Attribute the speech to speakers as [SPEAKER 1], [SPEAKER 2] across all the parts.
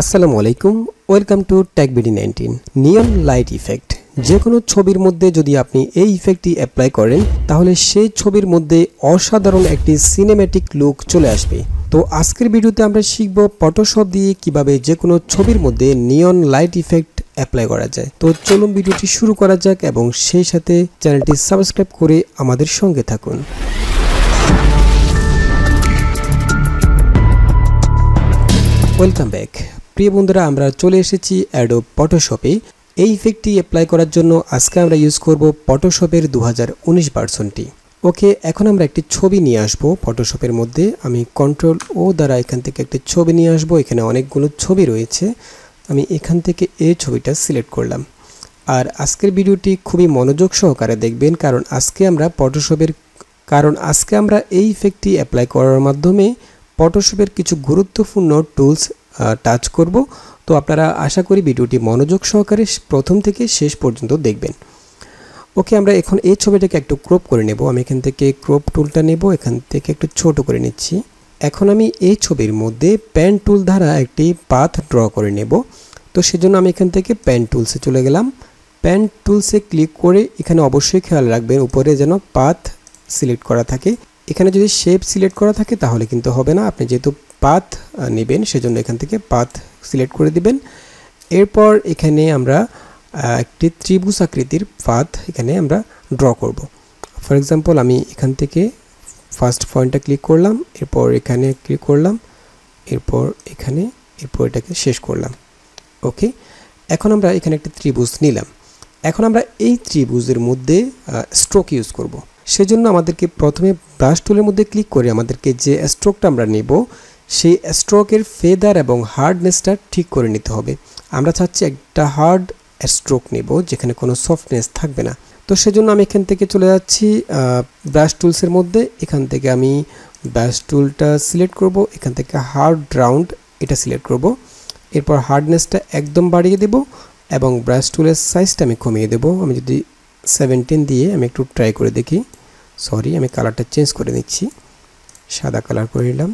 [SPEAKER 1] আসসালামু আলাইকুম welcome to BD nineteen neon light effect যে কোনো ছবির মধ্যে যদি আপনি এই ইফেক্টটি অ্যাপ্লাই করেন তাহলে সেই ছবির মধ্যে অসাধারণ একটি সিনেম্যাটিক লুক চলে আসবে তো আজকের ভিডিওতে আমরা শিখব ফটোশপ দিয়ে কিভাবে যে কোনো ছবির মধ্যে নিয়ন লাইট ইফেক্ট অ্যাপ্লাই করা যায় তো চলুন ভিডিওটি শুরু করা যাক এবং সেই সাথে চ্যানেলটি সাবস্ক্রাইব করে আমাদের সঙ্গে থাকুন ওয়েলকাম ব্যাক প্রিয় বন্ধুরা আমরা চলে এসেছি অ্যাডো ফটোশপে এই ইফেক্টটি অ্যাপ্লাই করার জন্য আজকে আমরা ইউজ করব ফটোশপের দু হাজার উনিশ ভার্সনটি ওকে এখন আমরা একটি ছবি নিয়ে আসব ফটোশপের মধ্যে আমি কন্ট্রোল ও দ্বারা এখান থেকে একটি ছবি নিয়ে আসব এখানে অনেকগুলো ছবি রয়েছে আমি এখান থেকে এই ছবিটা সিলেক্ট করলাম আর আজকের ভিডিওটি খুবই মনোযোগ সহকারে দেখবেন কারণ আজকে আমরা ফটোশপের কারণ আজকে আমরা এই ইফেক্টটি অ্যাপ্লাই করার মাধ্যমে ফটোশপের কিছু গুরুত্বপূর্ণ টুলস টাচ করব তো আপনারা আশা করি ভিডিওটি মনোযোগ সহকারে প্রথম থেকে শেষ পর্যন্ত দেখবেন ওকে আমরা এখন এই ছবিটাকে একটু ক্রপ করে নেব আমি এখান থেকে ক্রপ টুলটা নেব এখান থেকে একটু ছোট করে নিচ্ছি এখন আমি এই ছবির মধ্যে প্যান টুল দ্বারা একটি পাথ ড্র করে নেব তো সেজন্য আমি এখান থেকে প্যান টুলসে চলে গেলাম প্যান টুলসে ক্লিক করে এখানে অবশ্যই খেয়াল রাখবেন উপরে যেন পাথ সিলেক্ট করা থাকে এখানে যদি শেপ সিলেক্ট করা থাকে তাহলে কিন্তু হবে না আপনি যেহেতু পাথ নেবেন সেজন্য এখান থেকে পাথ সিলেক্ট করে দিবেন এরপর এখানে আমরা একটি ত্রিভুজ আকৃতির পাথ এখানে আমরা ড্র করব ফর এক্সাম্পল আমি এখান থেকে ফার্স্ট পয়েন্টটা ক্লিক করলাম এরপর এখানে ক্লিক করলাম এরপর এখানে এরপর এটাকে শেষ করলাম ওকে এখন আমরা এখানে একটি ত্রিভুজ নিলাম এখন আমরা এই ত্রিভুজের মধ্যে স্ট্রোক ইউজ করব। সেজন্য আমাদেরকে প্রথমে ব্রাশ টুলের মধ্যে ক্লিক করে আমাদেরকে যে স্ট্রোকটা আমরা নেব সেই স্ট্রোকের ফেদার এবং হার্ডনেসটা ঠিক করে নিতে হবে আমরা চাচ্ছি একটা হার্ড স্ট্রোক নেব যেখানে কোনো সফটনেস থাকবে না তো সেজন্য আমি এখান থেকে চলে যাচ্ছি ব্রাশ টুলসের মধ্যে এখান থেকে আমি ব্রাশ টুলটা সিলেক্ট করব এখান থেকে হার্ড রাউন্ড এটা সিলেক্ট করব এরপর হার্ডনেসটা একদম বাড়িয়ে দেব এবং ব্রাশ টুলের সাইজটা আমি কমিয়ে দেব আমি যদি সেভেন্টিন দিয়ে আমি একটু ট্রাই করে দেখি সরি আমি কালারটা চেঞ্জ করে নিচ্ছি সাদা কালার করে নিলাম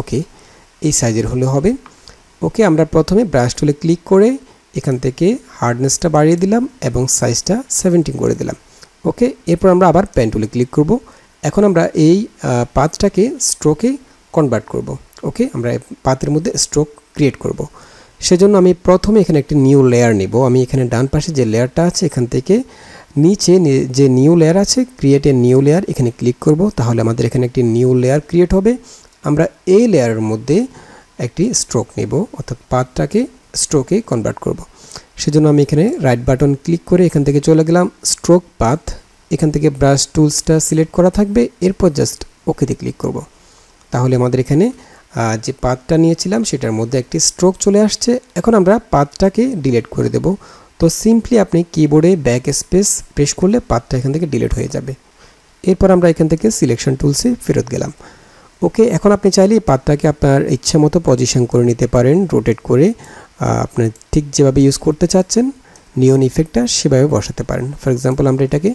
[SPEAKER 1] ওকে এই সাইজের হলে হবে ওকে আমরা প্রথমে ব্রাশ টুলে ক্লিক করে এখান থেকে হার্ডনেসটা বাড়িয়ে দিলাম এবং সাইজটা সেভেন্টিন করে দিলাম ওকে এরপর আমরা আবার পেন টুলে ক্লিক করব এখন আমরা এই পাতটাকে স্ট্রোকে কনভার্ট করব ওকে আমরা পাতের মধ্যে স্ট্রোক ক্রিয়েট করব সেজন্য আমি প্রথমে এখানে একটি নিউ লেয়ার নেব আমি এখানে ডান পাশে যে লেয়ারটা আছে এখান থেকে নিচে যে নিউ লেয়ার আছে ক্রিয়েট এ নিউ লেয়ার এখানে ক্লিক করব তাহলে আমাদের এখানে একটি নিউ লেয়ার ক্রিয়েট হবে আমরা এই লেয়ারের মধ্যে একটি স্ট্রোক নেব অর্থাৎ পাতটাকে স্ট্রোকে কনভার্ট করব। সেজন্য আমি এখানে রাইট বাটন ক্লিক করে এখান থেকে চলে গেলাম স্ট্রোক পাত এখান থেকে ব্রাশ টুলসটা সিলেক্ট করা থাকবে এরপর জাস্ট ওকেতে ক্লিক করব। তাহলে আমাদের এখানে যে পাতটা নিয়েছিলাম সেটার মধ্যে একটি স্ট্রোক চলে আসছে এখন আমরা পাতটাকে ডিলিট করে দেব তো সিম্পলি আপনি কিবোর্ডে ব্যাক স্পেস প্রেস করলে পাতটা এখান থেকে ডিলিট হয়ে যাবে এরপর আমরা এখান থেকে সিলেকশন টুলসে ফেরত গেলাম ওকে এখন আপনি চাইলে এই পাতটাকে আপনার ইচ্ছা মতো পজিশন করে নিতে পারেন রোটেট করে আপনার ঠিক যেভাবে ইউজ করতে চাচ্ছেন নিয়ন ইফেক্টটা সেভাবে বসাতে পারেন ফর এক্সাম্পল আমরা এটাকে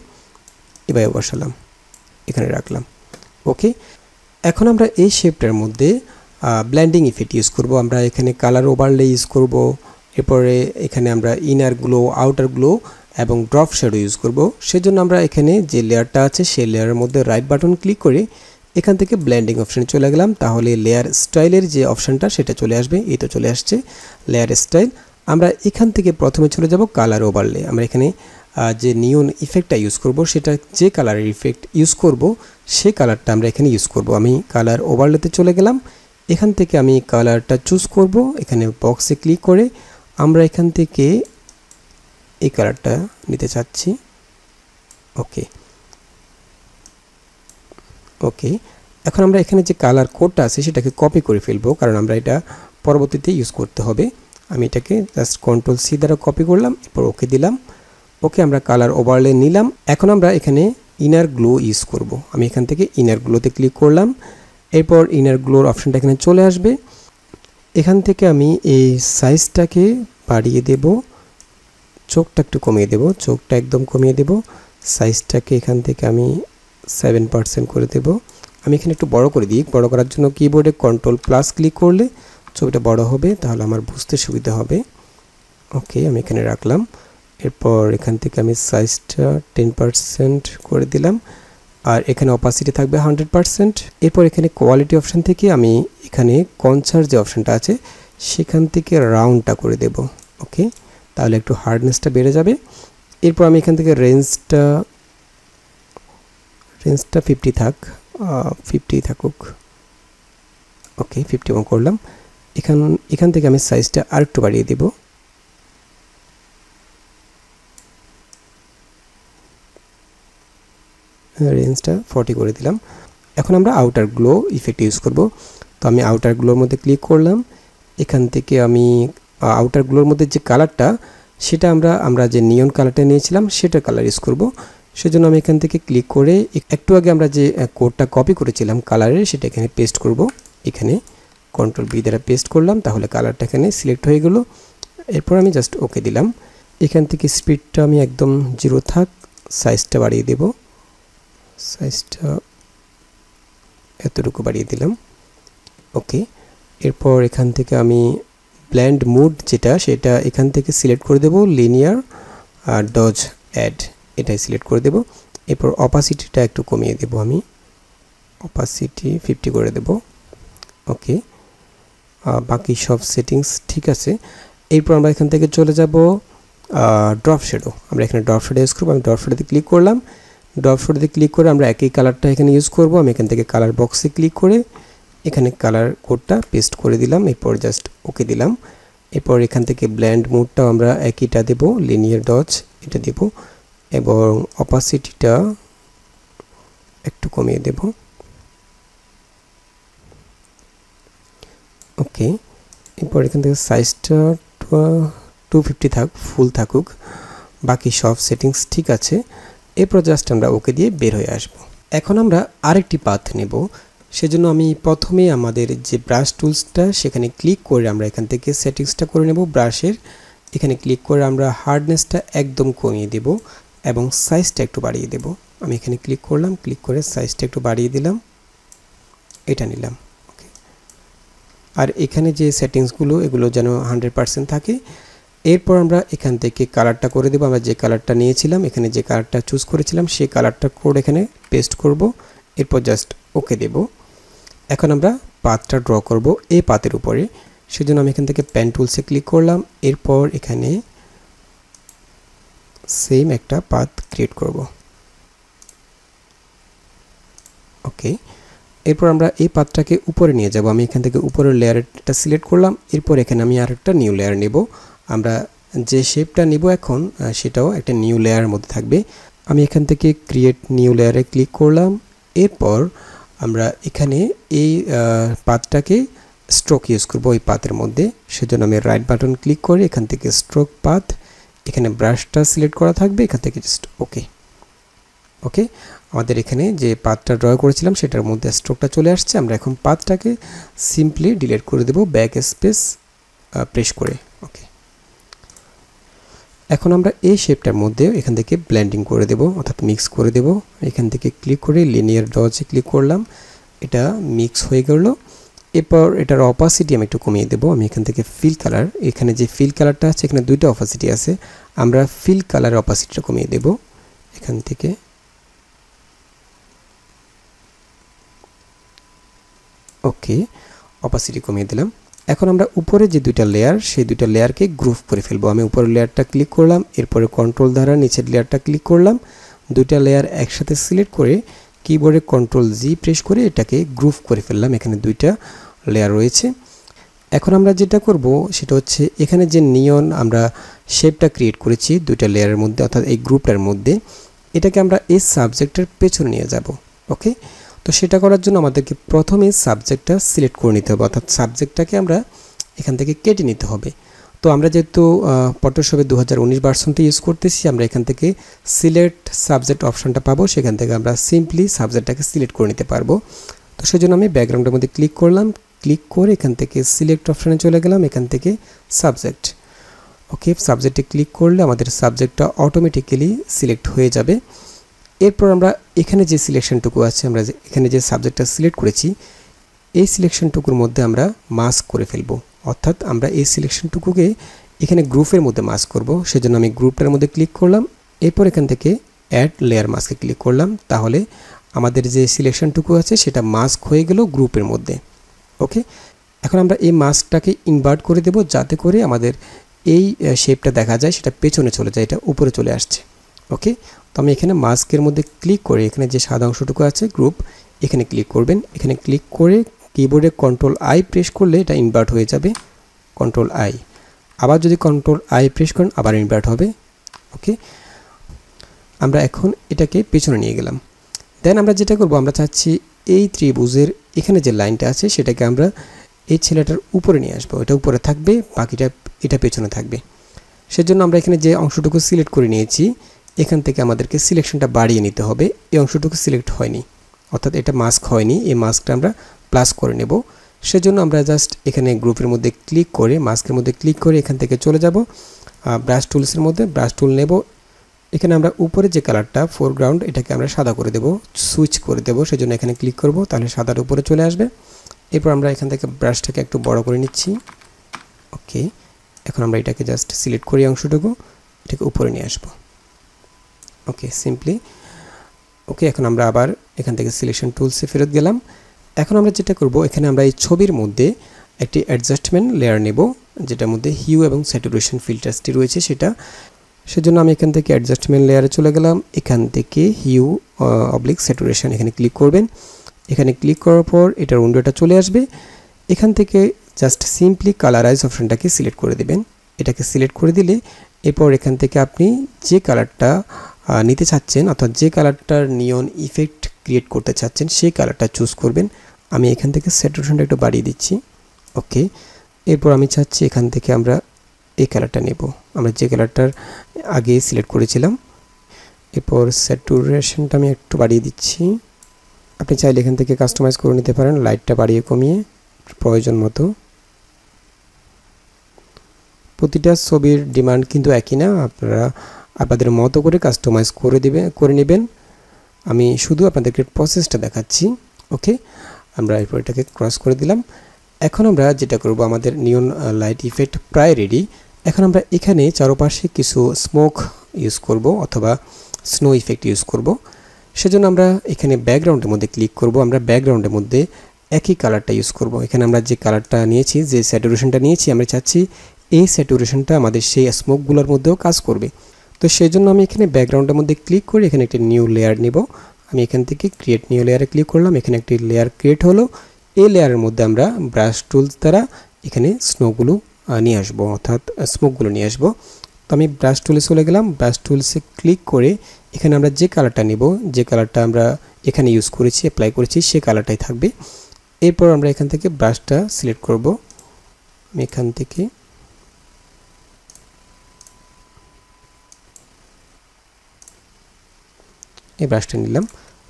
[SPEAKER 1] এভাবে বসালাম এখানে রাখলাম ওকে এখন আমরা এই শেপটার মধ্যে ব্ল্যান্ডিং ইফেক্ট ইউজ করব আমরা এখানে কালার ওভারলে ইউজ করব এরপরে এখানে আমরা ইনার গ্লো আউটার গ্লো এবং ড্রপ শ্যাডো ইউজ করব সেজন্য আমরা এখানে যে লেয়ারটা আছে সেই লেয়ারের মধ্যে রাইট বাটন ক্লিক করে এখান থেকে ব্ল্যান্ডিং অপশানে চলে গেলাম তাহলে লেয়ার স্টাইলের যে অপশানটা সেটা চলে আসবে এই তো চলে আসছে লেয়ার স্টাইল আমরা এখান থেকে প্রথমে চলে যাব কালার ওভারলে আমরা এখানে যে নিয়ন ইফেক্টটা ইউজ করব সেটা যে কালারের ইফেক্ট ইউজ করব সে কালারটা আমরা এখানে ইউজ করব আমি কালার ওভারলেতে চলে গেলাম এখান থেকে আমি কালারটা চুজ করব এখানে বক্সে ক্লিক করে আমরা এখান থেকে এই কালারটা নিতে চাচ্ছি ওকে ওকে এখন আমরা এখানে যে কালার কোডটা আছে সেটাকে কপি করে ফেলবো কারণ আমরা এটা পরবর্তীতে ইউজ করতে হবে আমি এটাকে জাস্ট কন্ট্রোল সি দ্বারা কপি করলাম এরপর ওকে দিলাম ওকে আমরা কালার ওভারলে নিলাম এখন আমরা এখানে ইনার গ্লো ইউজ করব। আমি এখান থেকে ইনার গ্লোতে ক্লিক করলাম এরপর ইনার গ্লোর অপশানটা এখানে চলে আসবে এখান থেকে আমি এই সাইজটাকে বাড়িয়ে দেব চোখটা একটু কমিয়ে দেব চোখটা একদম কমিয়ে দেব সাইজটাকে এখান থেকে আমি সেভেন পার্সেন্ট করে দেব আমি এখানে একটু বড় করে দিই বড় করার জন্য কিবোর্ডে কন্ট্রোল প্লাস ক্লিক করলে ছবিটা বড় হবে তাহলে আমার বুঝতে সুবিধা হবে ওকে আমি এখানে রাখলাম এরপর এখান থেকে আমি সাইজটা টেন পারসেন্ট করে দিলাম আর এখানে অপাসিটি থাকবে হান্ড্রেড পারসেন্ট এরপর এখানে কোয়ালিটি অপশান থেকে আমি এখানে কনসার যে অপশানটা আছে সেখান থেকে রাউন্ডটা করে দেব ওকে তাহলে একটু হার্ডনেসটা বেড়ে যাবে এরপর আমি এখান থেকে রেঞ্জটা রেঞ্জটা ফিফটি থাক ফিফটি থাকুক ওকে ফিফটি ওয়ান করলাম এখান এখান থেকে আমি সাইজটা আর একটু বাড়িয়ে দেব রেঞ্জটা ফর্টি করে দিলাম এখন আমরা আউটার গ্লো ইফেক্ট ইউজ করব তো আমি আউটার গ্লোর মধ্যে ক্লিক করলাম এখান থেকে আমি আউটার গ্লোর মধ্যে যে কালারটা সেটা আমরা আমরা যে নিয়ন কালারটা নিয়েছিলাম সেটা কালার ইউজ করব সেজন্য আমি এখান থেকে ক্লিক করে একটু আগে আমরা যে কোডটা কপি করেছিলাম কালারে সেটা এখানে পেস্ট করব এখানে কন্ট্রোল বি দ্বারা পেস্ট করলাম তাহলে কালারটা এখানে সিলেক্ট হয়ে গেল এরপর আমি জাস্ট ওকে দিলাম এখান থেকে স্পিডটা আমি একদম জিরো থাক সাইজটা বাড়িয়ে দেব সাইজটা এতটুকু বাড়িয়ে দিলাম ওকে এরপর এখান থেকে আমি ব্ল্যান্ড মুড যেটা সেটা এখান থেকে সিলেক্ট করে দেব লিনিয়ার আর ডজ অ্যাড এটাই সিলেক্ট করে দেব এরপর অপাসিটিটা একটু কমিয়ে দেব আমি অপাসিটি ফিফটি করে দেব ওকে বাকি সব সেটিংস ঠিক আছে এরপর আমরা এখান থেকে চলে যাব ড্রপ শেডো আমরা এখানে ড্রপ শেডো ইউজ করবো আমি ড্রপ শেডোতে ক্লিক করলাম ড্রপ শেডোতে ক্লিক করে আমরা একই কালারটা এখানে ইউজ করব আমি এখান থেকে কালার বক্সে ক্লিক করে এখানে কালার কোডটা পেস্ট করে দিলাম এরপর জাস্ট ওকে দিলাম এরপর এখান থেকে ব্ল্যান্ড মুডটাও আমরা একইটা দেব লিনিয়ার ডচ এটা দেবো এবং অপাসিটিটা একটু কমিয়ে দেব ওকে এরপর এখান থেকে সাইজটা টু ফিফটি থাক ফুল থাকুক বাকি সব সেটিংস ঠিক আছে এরপর জাস্ট আমরা ওকে দিয়ে বের হয়ে আসব এখন আমরা আরেকটি পাথ নেব সেজন্য আমি প্রথমে আমাদের যে ব্রাশ টুলসটা সেখানে ক্লিক করে আমরা এখান থেকে সেটিংসটা করে নেব ব্রাশের এখানে ক্লিক করে আমরা হার্ডনেসটা একদম কমিয়ে দেব এবং সাইজটা একটু বাড়িয়ে দেব আমি এখানে ক্লিক করলাম ক্লিক করে সাইজটা একটু বাড়িয়ে দিলাম এটা নিলাম ওকে আর এখানে যে সেটিংসগুলো এগুলো যেন হান্ড্রেড পারসেন্ট থাকে এরপর আমরা এখান থেকে কালারটা করে দেবো আমরা যে কালারটা নিয়েছিলাম এখানে যে কালারটা চুজ করেছিলাম সেই কালারটা কোড এখানে পেস্ট করব এরপর জাস্ট ওকে দেব এখন আমরা পাতটা ড্র করব এই পাতের উপরে সেজন্য আমি এখান থেকে পেন টুলসে ক্লিক করলাম এরপর এখানে সেম একটা পাথ ক্রিয়েট করব ওকে এরপর আমরা এই পাথটাকে উপরে নিয়ে যাব আমি এখান থেকে উপরের লেয়ারটা সিলেক্ট করলাম এরপর এখানে আমি আর একটা নিউ লেয়ার নেব আমরা যে শেপটা নিব এখন সেটাও একটা নিউ লেয়ারের মধ্যে থাকবে আমি এখান থেকে ক্রিয়েট নিউ লেয়ারে ক্লিক করলাম এরপর আমরা এখানে এই পাতটাকে স্ট্রোক ইউজ করব ওই পাতের মধ্যে সেজন্য আমি রাইট বাটন ক্লিক করে এখান থেকে স্ট্রোক পাথ এখানে ব্রাশটা সিলেক্ট করা থাকবে এখান থেকে জাস্ট ওকে ওকে আমাদের এখানে যে পাতটা ড্র করেছিলাম সেটার মধ্যে স্ট্রোকটা চলে আসছে আমরা এখন পাতটাকে সিম্পলি ডিলেট করে দেব ব্যাক স্পেস প্রেস করে ওকে এখন আমরা এই শেপটার মধ্যে এখান থেকে ব্ল্যান্ডিং করে দেব অর্থাৎ মিক্স করে দেব এখান থেকে ক্লিক করে লিনিয়ার ড্রচে ক্লিক করলাম এটা মিক্স হয়ে গেলো এরপর এটার অপাসিটি আমি একটু কমিয়ে দেবো আমি এখান থেকে ফিল কালার এখানে যে ফিল কালারটা আছে এখানে দুইটা অপাসিটি আছে আমরা ফিল কালার অপাসিটিটা কমিয়ে দেব এখান থেকে ওকে অপাসিটি কমিয়ে দিলাম এখন আমরা উপরে যে দুইটা লেয়ার সেই দুইটা লেয়ারকে গ্রুপ করে ফেলবো আমি উপরের লেয়ারটা ক্লিক করলাম এরপরে কন্ট্রোল দ্বারা নিচের লেয়ারটা ক্লিক করলাম দুইটা লেয়ার একসাথে সিলেক্ট করে কিবোর্ডে কন্ট্রোল জি প্রেস করে এটাকে গ্রুভ করে ফেললাম এখানে দুইটা লেয়ার রয়েছে এখন আমরা যেটা করব সেটা হচ্ছে এখানে যে নিয়ন আমরা শেপটা ক্রিয়েট করেছি দুইটা লেয়ারের মধ্যে অর্থাৎ এই গ্রুপটার মধ্যে এটাকে আমরা এই সাবজেক্টের পেছনে নিয়ে যাব ওকে তো সেটা করার জন্য আমাদেরকে প্রথমে সাবজেক্টটা সিলেক্ট করে নিতে হবে অর্থাৎ সাবজেক্টটাকে আমরা এখান থেকে কেটে নিতে হবে তো আমরা যেহেতু পটোশপে দু হাজার উনিশ ভার্সনটি ইউজ করতেছি আমরা এখান থেকে সিলেক্ট সাবজেক্ট অপশানটা পাবো সেখান থেকে আমরা সিম্পলি সাবজেক্টটাকে সিলেক্ট করে নিতে পারবো তো সেই জন্য আমি ব্যাকগ্রাউন্ডের মধ্যে ক্লিক করলাম ক্লিক করে এখান থেকে সিলেক্ট অপশানে চলে গেলাম এখান থেকে সাবজেক্ট ওকে সাবজেক্টে ক্লিক করলে আমাদের সাবজেক্টটা অটোমেটিক্যালি সিলেক্ট হয়ে যাবে এরপর আমরা এখানে যে সিলেকশনটুকু আছে আমরা এখানে যে সাবজেক্টটা সিলেক্ট করেছি এই সিলেকশনটুকুর মধ্যে আমরা মাস্ক করে ফেলবো অর্থাৎ আমরা এই সিলেকশনটুকুকে এখানে গ্রুপের মধ্যে মাস্ক করব সেজন্য আমি গ্রুপটার মধ্যে ক্লিক করলাম এরপর এখান থেকে অ্যাড লেয়ার মাস্কে ক্লিক করলাম তাহলে আমাদের যে সিলেকশনটুকু আছে সেটা মাস্ক হয়ে গেল গ্রুপের মধ্যে ওকে এখন আমরা এই মাস্কটাকে ইনভার্ট করে দেব যাতে করে আমাদের এই শেপটা দেখা যায় সেটা পেছনে চলে যায় এটা উপরে চলে আসছে ওকে তো আমি এখানে মাস্কের মধ্যে ক্লিক করে এখানে যে সাদা অংশটুকু আছে গ্রুপ এখানে ক্লিক করবেন এখানে ক্লিক করে কিবোর্ডে কন্ট্রোল আই প্রেস করলে এটা ইনভার্ট হয়ে যাবে কন্ট্রোল আই আবার যদি কন্ট্রোল আই প্রেস করেন আবার ইনভার্ট হবে ওকে আমরা এখন এটাকে পেছনে নিয়ে গেলাম দেন আমরা যেটা করব আমরা চাচ্ছি এই ত্রিভুজের এখানে যে লাইনটা আছে সেটাকে আমরা এই ছেলেটার উপরে নিয়ে আসবো এটা উপরে থাকবে বাকিটা এটা পেছনে থাকবে সেজন্য আমরা এখানে যে অংশটুকু সিলেক্ট করে নিয়েছি এখান থেকে আমাদেরকে সিলেকশনটা বাড়িয়ে নিতে হবে এই অংশটুকু সিলেক্ট হয়নি অর্থাৎ এটা মাস্ক হয়নি এই মাস্কটা আমরা প্লাস করে নেব সেজন্য আমরা জাস্ট এখানে গ্রুপের মধ্যে ক্লিক করে মাস্কের মধ্যে ক্লিক করে এখান থেকে চলে যাব ব্রাশ টুলসের মধ্যে ব্রাশ টুল নেব এখানে আমরা উপরে যে কালারটা ফোরগ্রাউন্ড এটাকে আমরা সাদা করে দেব সুইচ করে দেবো সেজন্য এখানে ক্লিক করব তাহলে সাদার উপরে চলে আসবে এরপর আমরা এখান থেকে ব্রাশটাকে একটু বড় করে নিচ্ছি ওকে এখন আমরা এটাকে জাস্ট সিলেক্ট করি অংশটুকু এটাকে উপরে নিয়ে আসবো ওকে সিম্পলি ওকে এখন আমরা আবার এখান থেকে সিলেকশন টুলসে ফেরত গেলাম এখন আমরা যেটা করব এখানে আমরা এই ছবির মধ্যে একটি অ্যাডজাস্টমেন্ট লেয়ার নেব যেটার মধ্যে হিউ এবং স্যাটুরেশন ফিল্টার্সটি রয়েছে সেটা সেজন্য আমি এখান থেকে অ্যাডজাস্টমেন্ট লেয়ারে চলে গেলাম এখান থেকে হিউ অবলিক স্যাটুরেশন এখানে ক্লিক করবেন এখানে ক্লিক করার পর এটার উইন্ডোটা চলে আসবে এখান থেকে জাস্ট সিম্পলি কালারাইজ অপশানটাকে সিলেক্ট করে দেবেন এটাকে সিলেক্ট করে দিলে এরপর এখান থেকে আপনি যে কালারটা নিতে চাচ্ছেন অর্থাৎ যে কালারটার নিয়ন ইফেক্ট ক্রিয়েট করতে চাচ্ছেন সেই কালারটা চুজ করবেন আমি এখান থেকে স্যাটুরেশনটা একটু বাড়িয়ে দিচ্ছি ওকে এরপর আমি চাচ্ছি এখান থেকে আমরা এই কালারটা নেব আমরা যে কালারটার আগে সিলেক্ট করেছিলাম এরপর স্যাটুরেশনটা আমি একটু বাড়িয়ে দিচ্ছি আপনি চাইলে এখান থেকে কাস্টমাইজ করে নিতে পারেন লাইটটা বাড়িয়ে কমিয়ে প্রয়োজন মতো প্রতিটা ছবির ডিমান্ড কিন্তু একই না আপনারা আপনাদের মতো করে কাস্টমাইজ করে দেবে করে নেবেন আমি শুধু আপনাদেরকে প্রসেসটা দেখাচ্ছি ওকে আমরা এরপর এটাকে ক্রস করে দিলাম এখন আমরা যেটা করব আমাদের নিয়ন লাইট ইফেক্ট প্রায় রেডি এখন আমরা এখানে চারপাশে কিছু স্মোক ইউজ করব অথবা স্নো ইফেক্ট ইউজ করব সেজন্য আমরা এখানে ব্যাকগ্রাউন্ডের মধ্যে ক্লিক করব আমরা ব্যাকগ্রাউন্ডের মধ্যে একই কালারটা ইউজ করব এখানে আমরা যে কালারটা নিয়েছি যে স্যাটুরেশনটা নিয়েছি আমরা চাচ্ছি এই স্যাচুরেশনটা আমাদের সেই স্মোকগুলোর মধ্যেও কাজ করবে তো সেই জন্য আমি এখানে ব্যাকগ্রাউন্ডের মধ্যে ক্লিক করে এখানে একটি নিউ লেয়ার নিব আমি এখান থেকে ক্রিয়েট নিউ লেয়ারে ক্লিক করলাম এখানে একটি লেয়ার ক্রিয়েট হলো এই লেয়ারের মধ্যে আমরা ব্রাশ টুলস দ্বারা এখানে স্নোগুলো নিয়ে আসবো অর্থাৎ স্মোকগুলো নিয়ে আসবো তো আমি ব্রাশ টুলে চলে গেলাম ব্রাশ টুলসে ক্লিক করে এখানে আমরা যে কালারটা নিব যে কালারটা আমরা এখানে ইউজ করেছি অ্যাপ্লাই করেছি সে কালারটাই থাকবে এরপর আমরা এখান থেকে ব্রাশটা সিলেক্ট করব আমি এখান থেকে এই ব্রাশটা নিলাম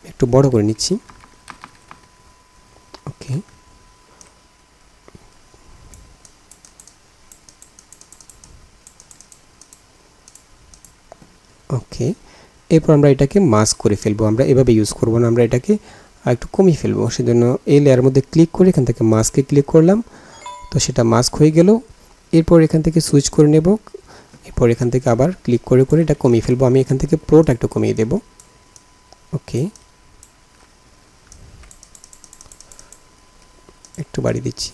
[SPEAKER 1] একটু বড় করে নিচ্ছি ওকে ওকে এরপর আমরা এটাকে মাস্ক করে ফেলবো আমরা এভাবে ইউজ করব না আমরা এটাকে একটু কমিয়ে ফেলবো সেজন্য এই লেয়ার মধ্যে ক্লিক করে এখান থেকে মাস্কে ক্লিক করলাম তো সেটা মাস্ক হয়ে গেল এরপর এখান থেকে সুইচ করে নেব এরপর এখান থেকে আবার ক্লিক করে করে এটা কমিয়ে ফেলবো আমি এখান থেকে প্রোটা একটু কমিয়ে দেবো ওকে একটু বাড়িয়ে দিচ্ছি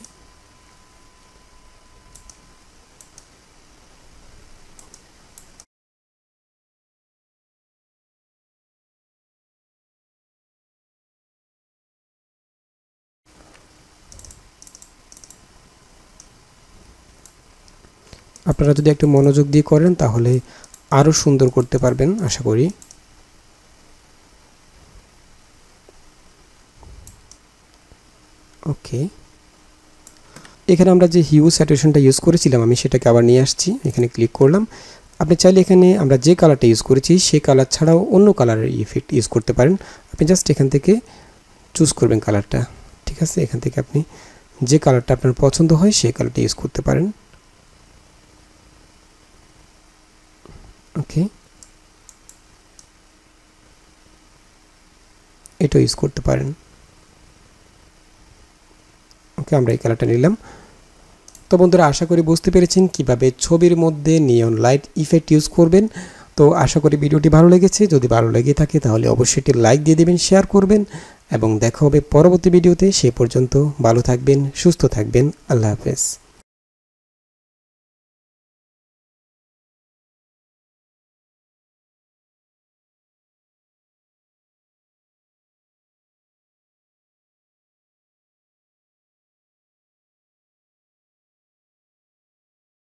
[SPEAKER 1] আপনারা যদি একটু মনোযোগ দিয়ে করেন তাহলে আরও সুন্দর করতে পারবেন আশা করি ওকে এখানে আমরা যে হিউ স্যাটুরেশনটা ইউজ করেছিলাম আমি সেটাকে আবার নিয়ে আসছি এখানে ক্লিক করলাম আপনি চাইলে এখানে আমরা যে কালারটা ইউজ করেছি সেই কালার ছাড়াও অন্য কালারের ইফেক্ট ইউজ করতে পারেন আপনি জাস্ট এখান থেকে চুজ করবেন কালারটা ঠিক আছে এখান থেকে আপনি যে কালারটা আপনার পছন্দ হয় সেই কালারটা ইউজ করতে পারেন ওকে এটা ইউজ করতে পারেন ওকে আমরা এই কালারটা নিলাম তো বন্ধুরা আশা করি বুঝতে পেরেছেন কিভাবে ছবির মধ্যে নিয়ন লাইট ইফেক্ট ইউজ করবেন তো আশা করি ভিডিওটি ভালো লেগেছে যদি ভালো লেগে থাকে তাহলে অবশ্যই একটি লাইক দিয়ে দেবেন শেয়ার করবেন এবং দেখা হবে পরবর্তী ভিডিওতে সে পর্যন্ত ভালো থাকবেন সুস্থ থাকবেন আল্লাহ হাফেজ